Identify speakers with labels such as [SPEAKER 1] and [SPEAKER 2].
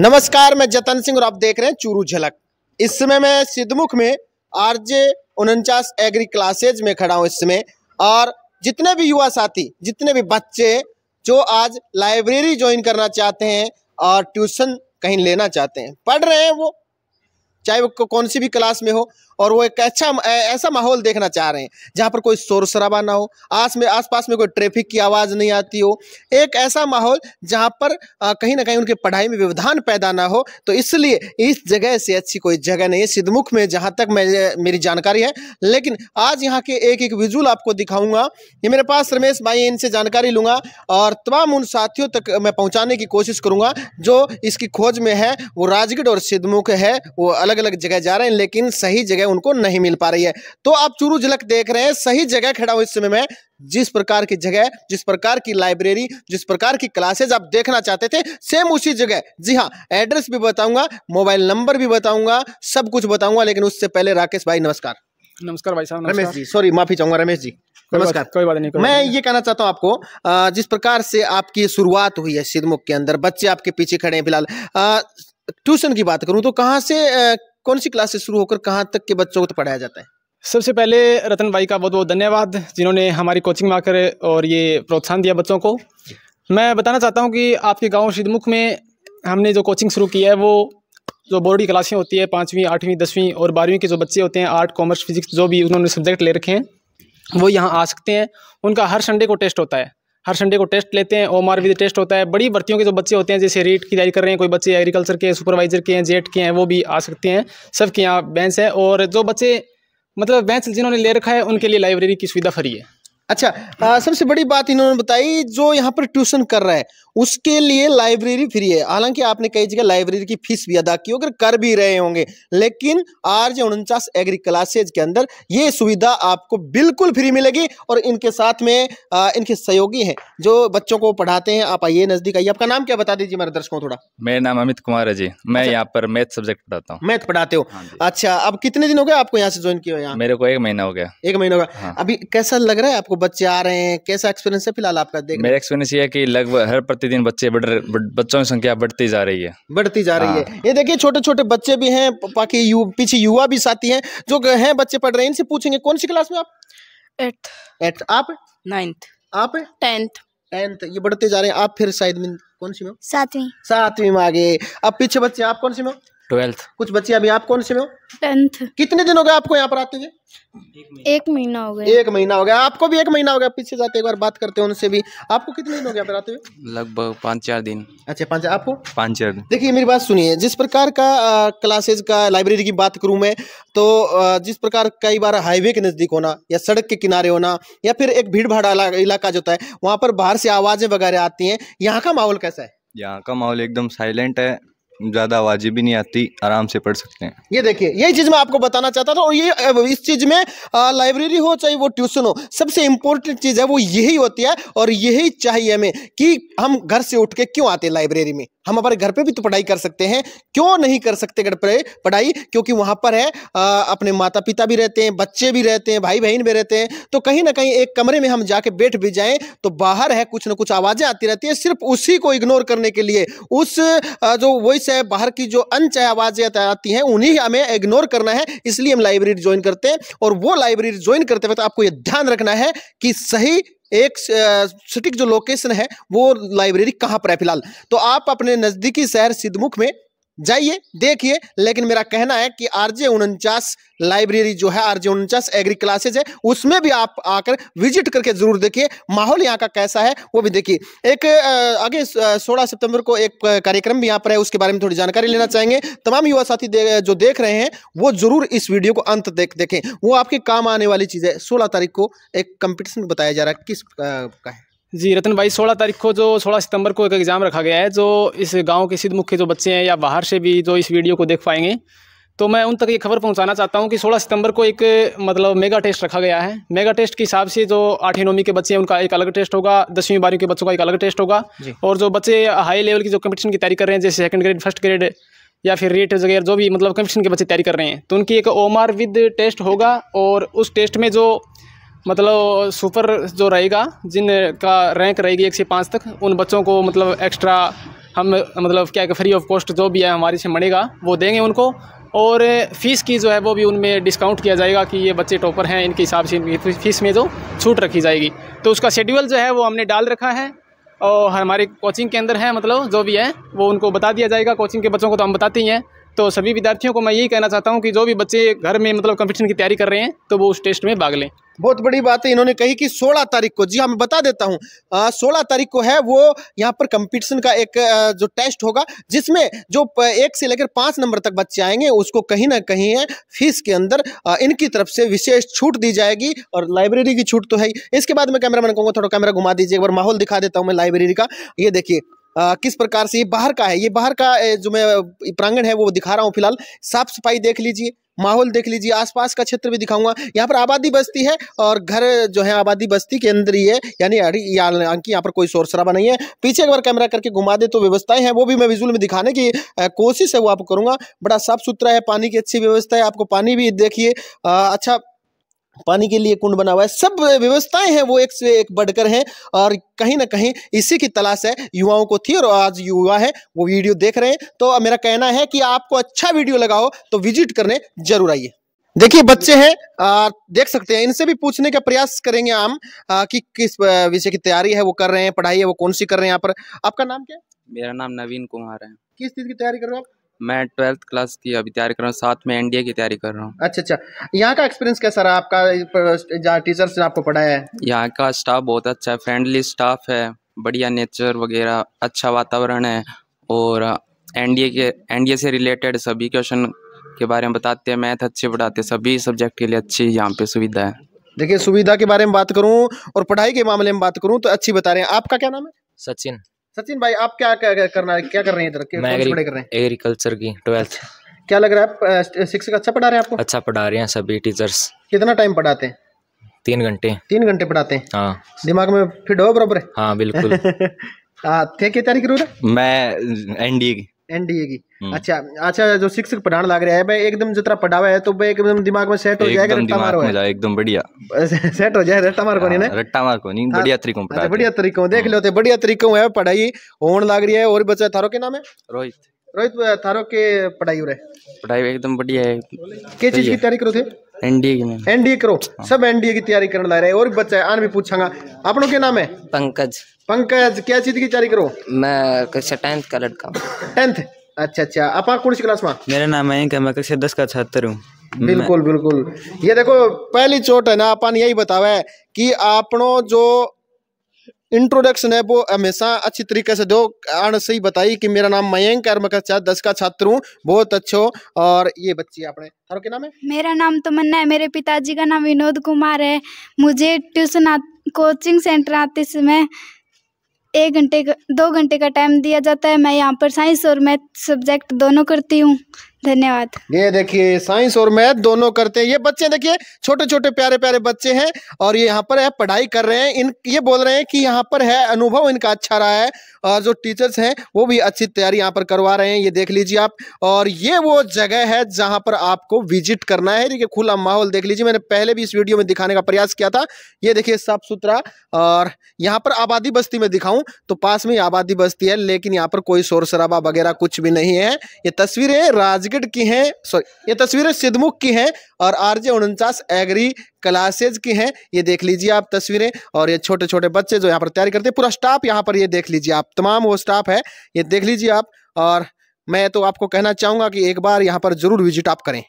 [SPEAKER 1] नमस्कार मैं जतन सिंह और आप देख रहे हैं चूरू झलक इस समय मैं सिद्धमुख में आरजे उनचास एग्री क्लासेज में खड़ा हूं इस समय और जितने भी युवा साथी जितने भी बच्चे जो आज लाइब्रेरी ज्वाइन करना चाहते हैं और ट्यूशन कहीं लेना चाहते हैं पढ़ रहे हैं वो चाहे वो कौन सी भी क्लास में हो और वो एक अच्छा ऐसा माहौल देखना चाह रहे हैं जहाँ पर कोई शोर शराबा ना हो आस में आसपास में कोई ट्रैफिक की आवाज़ नहीं आती हो एक ऐसा माहौल जहाँ पर कहीं ना कहीं उनके पढ़ाई में व्यवधान पैदा ना हो तो इसलिए इस जगह से अच्छी कोई जगह नहीं है सिद्धमुख में जहाँ तक मैं मेरी जानकारी है लेकिन आज यहाँ के एक एक विजुअल आपको दिखाऊंगा ये मेरे पास रमेश भाई इनसे जानकारी लूँगा और तमाम उन साथियों तक मैं पहुँचाने की कोशिश करूँगा जो इसकी खोज में है वो राजगढ़ और सिद्धमुख है वो अलग अलग जगह जा रहे हैं लेकिन सही जगह है उनको नहीं मिल पा रही है तो आप चूरू झलक देख रहे हैं सही जगह खड़ा हूँ इस समय में जिस प्रकार की जगह जिस प्रकार की लाइब्रेरी जिस प्रकार की क्लासेज आप देखना चाहते थे सेम उसी जगह जी हाँ एड्रेस भी बताऊंगा मोबाइल नंबर भी बताऊंगा सब कुछ बताऊंगा लेकिन उससे पहले राकेश भाई नमस्कार नमस्कार भाई साहब रमेश जी सॉरी माफी चाहूंगा रमेश जी नमस्कार कोई बात नहीं कोई मैं नहीं। ये कहना चाहता हूँ आपको जिस प्रकार से आपकी शुरुआत हुई है सिद्धमुख के अंदर बच्चे आपके पीछे खड़े हैं फिलहाल ट्यूशन की बात करूं तो कहाँ से कौन सी क्लास से शुरू होकर कहाँ तक के बच्चों को तो पढ़ाया
[SPEAKER 2] जाता है सबसे पहले रतन भाई का बहुत बहुत धन्यवाद जिन्होंने हमारी कोचिंग में आकर और ये प्रोत्साहन दिया बच्चों को मैं बताना चाहता हूँ कि आपके गाँव सिद्धमुख में हमने जो कोचिंग शुरू की है वो जो बोर्ड की क्लासें होती है पाँचवीं आठवीं दसवीं और बारहवीं के जो बच्चे होते हैं आर्ट कॉमर्स फिजिक्स जो भी उन्होंने सब्जेक्ट ले रखे हैं वो यहाँ आ सकते हैं उनका हर संडे को टेस्ट होता है हर संडे को टेस्ट लेते हैं ओम आर टेस्ट होता है बड़ी भर्तियों के जो बच्चे होते हैं जैसे रीट की तैयारी कर रहे हैं कोई बच्चे एग्रीकल्चर के सुपरवाइजर के हैं जेट के हैं वो भी आ सकते हैं सबके यहाँ बेंच है और जो बच्चे मतलब बेंच जिन्होंने ले रखा है उनके लिए लाइब्रेरी की सुविधा फ्री है अच्छा
[SPEAKER 1] आ, सबसे बड़ी बात इन्होंने बताई जो यहाँ पर ट्यूशन कर रहा है उसके लिए लाइब्रेरी फ्री है हालांकि आपने कई जगह लाइब्रेरी की फीस भी अदा की होगी कर भी रहे होंगे लेकिन आर जे उनचास एग्री क्लासेज के अंदर ये सुविधा आपको बिल्कुल फ्री मिलेगी और इनके साथ में आ, इनके सहयोगी हैं जो बच्चों को पढ़ाते हैं आप आइए नजदीक आइए आपका नाम क्या बता दीजिए मेरे दर्शकों थोड़ा मेरा नाम अमित कुमार है जी मैं अच्छा। यहाँ पर मैथ सब्जेक्ट पढ़ाता हूँ मैथ पढ़ाते हो हाँ अच्छा अब कितने दिन हो गए आपको यहाँ से ज्वाइन किया यहाँ
[SPEAKER 2] मेरे को एक महीना हो गया
[SPEAKER 1] एक महीना हो गया हाँ। अभी कैसा लग रहा है आपको बच्चे आ रहे हैं कैसा एक्सपीरियंस है फिलहाल आपका देख मेरा
[SPEAKER 2] एक्सपीरियंस ये है कि लगभग हर प्रति प्रतिदिन बच्चे बढ़ रहे बच्चों की संख्या बढ़ती जा रही है बढ़ती जा रही है हाँ।
[SPEAKER 1] ये देखिए छोटे छोटे बच्चे भी हैं बाकी यु, पीछे युवा भी साथी हैं जो हैं बच्चे पढ़ रहे हैं इनसे पूछेंगे कौन सी क्लास में आप एट्थ एट्थ आप नाइन्थ आप टेंथ टेंथ ये बढ़ते जा रहे हैं आप फिर शायद कौन सी में सातवीं सातवीं में आगे अब पीछे बच्चे आप कौन सी में ट्वेल्थ कुछ बच्चे अभी आप कौन से में हो टेंथ कितने दिन हो गए आपको यहाँ पर आते हुए एक महीना हो गया एक महीना हो गया आपको भी एक महीना हो गया पीछे जाते एक बार बात करते हैं उनसे भी आपको कितने दिन हो गया पर आते हुए लगभग पाँच चार दिन अच्छा पाँच आपको पाँच चार दिन देखिए मेरी बात सुनिए जिस प्रकार का क्लासेज का लाइब्रेरी की बात करूँ मैं तो आ, जिस प्रकार कई बार हाईवे के नज़दीक होना या सड़क के किनारे होना या फिर एक भीड़ भाड़ इलाका जो है वहाँ पर बाहर से आवाज़ें वगैरह आती हैं यहाँ का माहौल कैसा है
[SPEAKER 2] यहाँ का माहौल एकदम साइलेंट है
[SPEAKER 1] ज़्यादा आवाजी भी नहीं आती आराम से पढ़ सकते हैं ये देखिए यही चीज़ मैं आपको बताना चाहता था और ये इस चीज़ में लाइब्रेरी हो चाहे वो ट्यूशन हो सबसे इम्पोर्टेंट चीज़ है वो यही होती है और यही चाहिए हमें कि हम घर से उठ के क्यों आते लाइब्रेरी में हम हमारे घर पे भी तो पढ़ाई कर सकते हैं क्यों नहीं कर सकते घर पर पढ़ाई क्योंकि वहाँ पर है आ, अपने माता पिता भी रहते हैं बच्चे भी रहते हैं भाई बहन भी रहते हैं तो कहीं ना कहीं एक कमरे में हम जाके बैठ भी जाएं तो बाहर है कुछ ना कुछ आवाज़ें आती रहती हैं सिर्फ उसी को इग्नोर करने के लिए उस जो वॉइस है बाहर की जो चाहे आवाज़ें आती हैं उन्हीं हमें इग्नोर करना है इसलिए हम लाइब्रेरी ज्वाइन करते हैं और वो लाइब्रेरी ज्वाइन करते वक्त आपको ये ध्यान रखना है कि सही एक सटीक जो लोकेशन है वो लाइब्रेरी कहाँ पर है फिलहाल तो आप अपने नज़दीकी शहर सिद्धमुख में जाइए देखिए लेकिन मेरा कहना है कि आरजे उनचास लाइब्रेरी जो है आरजे उनचास एग्री क्लासेज है उसमें भी आप आकर विजिट करके जरूर देखिए माहौल यहाँ का कैसा है वो भी देखिए एक आगे सोलह सितंबर को एक कार्यक्रम भी यहाँ पर है उसके बारे में थोड़ी जानकारी लेना चाहेंगे तमाम युवा साथी दे, जो देख रहे हैं वो जरूर इस वीडियो को अंत देख देखें वो आपके काम आने वाली चीज़ है सोलह तारीख को एक कंपिटिशन बताया जा रहा है किस का है
[SPEAKER 2] जी रतन भाई सोलह तारीख को जो सोलह सितंबर को एक एग्ज़ाम रखा गया है जो इस गांव के सिद्ध मुख्य जो बच्चे हैं या बाहर से भी जो इस वीडियो को देख पाएंगे तो मैं उन तक ये खबर पहुंचाना चाहता हूं कि 16 सितंबर को एक मतलब मेगा टेस्ट रखा गया है मेगा टेस्ट के हिसाब से जो आठवीं नौवीं के बच्चे हैं उनका एक अलग टेस्ट होगा दसवीं बारहवीं के बच्चों का एक अलग टेस्ट होगा और जो बच्चे हाई लेवल की जो कम्पटिशन की तैयारी कर रहे हैं जैसे सेकंड ग्रेड फर्स्ट ग्रेड या फिर रेट वगैरह जो भी मतलब कंपटीशन के बच्चे तैयारी कर रहे हैं तो उनकी एक ओमार विद टेस्ट होगा और उस टेस्ट में जो मतलब सुपर जो रहेगा जिन का रैंक रहेगी एक से पाँच तक उन बच्चों को मतलब एक्स्ट्रा हम मतलब क्या फ्री ऑफ कॉस्ट जो भी है हमारे से मरेगा वो देंगे उनको और फ़ीस की जो है वो भी उनमें डिस्काउंट किया जाएगा कि ये बच्चे टॉपर हैं इनके हिसाब से फ़ीस में जो छूट रखी जाएगी तो उसका शेड्यूल जो है वो हमने डाल रखा है और हमारे कोचिंग के अंदर है मतलब जो भी है वो उनको बता दिया जाएगा कोचिंग के बच्चों को तो हम बताते ही हैं तो सभी विद्यार्थियों को मैं यही कहना चाहता हूँ कि जो भी बच्चे घर में मतलब कंपटीशन की तैयारी कर रहे हैं तो वो उस टेस्ट में भाग लें
[SPEAKER 1] बहुत बड़ी बात है इन्होंने कही कि 16 तारीख को जी हाँ मैं बता देता हूँ 16 तारीख को है वो यहाँ पर कंपटीशन का एक आ, जो टेस्ट होगा जिसमें जो एक से लेकर पाँच नंबर तक बच्चे आएंगे उसको कहीं ना कहीं है फीस के अंदर आ, इनकी तरफ से विशेष छूट दी जाएगी और लाइब्रेरी की छूट तो है ही इसके बाद मैं कैमरा मैन कहूँगा थोड़ा कैमरा घुमा दीजिए एक बार माहौल दिखा देता हूँ मैं लाइब्रेरी का ये देखिए आ, किस प्रकार से ये बाहर का है ये बाहर का जो मैं प्रांगण है वो दिखा रहा हूँ फिलहाल साफ सफाई देख लीजिए माहौल देख लीजिए आसपास का क्षेत्र भी दिखाऊंगा यहाँ पर आबादी बस्ती है और घर जो है आबादी बस्ती के अंदर ही है यानी हालांकि यहाँ पर कोई शोर शराबा नहीं है पीछे एक बार कैमरा करके घुमा दे तो व्यवस्थाएं हैं वो भी मैं विजुअल में दिखाने की कोशिश है वो आपको करूँगा बड़ा साफ सुथरा है पानी की अच्छी व्यवस्था है आपको पानी भी देखिए अच्छा पानी के लिए कुंड बना हुआ है सब व्यवस्थाएं हैं वो एक से एक बढ़कर हैं और कहीं ना कहीं इसी की तलाश है युवाओं को थी और आज युवा है वो वीडियो देख रहे हैं तो मेरा कहना है कि आपको अच्छा वीडियो लगा हो तो विजिट करने जरूर आइए देखिए बच्चे हैं देख सकते हैं इनसे भी पूछने का प्रयास करेंगे हम आ, कि किस विषय की तैयारी है वो कर रहे हैं पढ़ाई है वो कौन सी कर रहे हैं यहाँ पर आपका नाम क्या है
[SPEAKER 2] मेरा नाम नवीन कुमार है किस चीज की तैयारी कर रहे हो आप मैं ट्वेल्थ क्लास की अभी तैयारी कर रहा हूँ साथ में एनडीए की तैयारी कर रहा हूँ
[SPEAKER 1] अच्छा अच्छा यहाँ का एक्सपीरियंस कैसा रहा आपका जहाँ टीचर्स ने आपको पढ़ाया है
[SPEAKER 2] यहाँ का स्टाफ बहुत अच्छा है फ्रेंडली स्टाफ है बढ़िया नेचर वगैरह अच्छा वातावरण है और एनडीए के एनडीए से रिलेटेड सभी क्वेश्चन के बारे में बताते हैं मैथ अच्छे पढ़ाते हैं सभी सब्जेक्ट के लिए अच्छी यहाँ पे सुविधा है
[SPEAKER 1] देखिए सुविधा के बारे में बात करूँ और पढ़ाई के मामले में बात करूँ तो अच्छी बता रहे हैं आपका क्या नाम है सचिन सचिन भाई आप क्या करना क्या कर रहे हैं इधर
[SPEAKER 2] एग्रीकल्चर की ट्वेल्थ
[SPEAKER 1] क्या लग रहा है शिक्षक अच्छा पढ़ा रहे हैं आपको
[SPEAKER 2] अच्छा पढ़ा रहे हैं सभी टीचर्स
[SPEAKER 1] कितना टाइम पढ़ाते हैं तीन घंटे तीन घंटे पढ़ाते हैं हाँ दिमाग में फिट हो बराबर हाँ बिल्कुल हाँ थे क्या तैयारी करूँ
[SPEAKER 2] मैं एनडीए की एनडीए की हम्म।
[SPEAKER 1] अच्छा अच्छा जो शिक्षक पढ़ाने लग रहा है भाई एकदम जितना पढ़ावा है तो भाई एकदम दिमाग में सेट हो जाएगा रट्टा मारो है एकदम बढ़िया सेट हो जाए रट्टा मार को नहीं हाँ, ना
[SPEAKER 2] रट्टा मार को नहीं हाँ, बढ़िया तरीकों पढ़ा अच्छा,
[SPEAKER 1] बढ़िया तरीकों देख हाँ। लो बढ़िया तरीकों है पढ़ाई होन लग रही है और बच्चा थारो के नाम है रोहित रोहित थारो के पढ़ाई हो रहे
[SPEAKER 2] पढ़ाई एकदम बढ़िया है किस चीज की तैयारी करो थे एनडीए की
[SPEAKER 1] एनडीए करो हाँ। सब एनडीए की तैयारी करने ला रहे और बच्चा है आन भी पूछा आप लोग के नाम है पंकज पंकज क्या चीज की तैयारी करो मैं कक्षा टेंथ का लड़का टेंथ अच्छा अच्छा आप कौन सी क्लास में मेरा नाम है मैं कक्षा दस का छात्र हूँ बिल्कुल बिल्कुल ये देखो पहली चोट है ना अपन यही बतावे कि आपनो जो इंट्रोडक्शन है वो हमेशा अच्छी तरीके से दो आने सही बताई कि मेरा नाम मयंक और मैं दस का छात्र हूँ बहुत अच्छो और ये बच्ची अपने थारो के नाम है मेरा नाम तमन्ना है मेरे पिताजी का नाम विनोद कुमार है मुझे ट्यूशन कोचिंग सेंटर आते समय एक घंटे दो घंटे का टाइम दिया जाता है मैं यहाँ पर साइंस और मैथ सब्जेक्ट दोनों करती हूँ धन्यवाद ये देखिए साइंस और मैथ दोनों करते हैं ये बच्चे देखिए छोटे छोटे प्यारे प्यारे बच्चे हैं और ये यहाँ पर है पढ़ाई कर रहे हैं इन ये बोल रहे हैं कि यहाँ पर है अनुभव इनका अच्छा रहा है और जो टीचर्स हैं वो भी अच्छी तैयारी यहाँ पर करवा रहे हैं ये देख लीजिए आप और ये वो जगह है जहाँ पर आपको विजिट करना है देखिए खुला माहौल देख लीजिए मैंने पहले भी इस वीडियो में दिखाने का प्रयास किया था ये देखिए साफ सुथरा और यहाँ पर आबादी बस्ती में दिखाऊं तो पास में आबादी बस्ती है लेकिन यहाँ पर कोई शोर शराबा वगैरह कुछ भी नहीं है ये तस्वीरें राजगढ़ मार्केट की हैं सॉरी ये तस्वीरें सिद्धमुख की हैं और आर जे उनचास एग्री क्लासेज की हैं ये देख लीजिए आप तस्वीरें और ये छोटे छोटे बच्चे जो यहाँ पर तैयारी करते हैं पूरा स्टाफ यहाँ पर ये देख लीजिए आप तमाम वो स्टाफ है ये देख लीजिए आप और मैं तो आपको कहना चाहूँगा कि एक बार यहाँ पर ज़रूर विजिट आप करें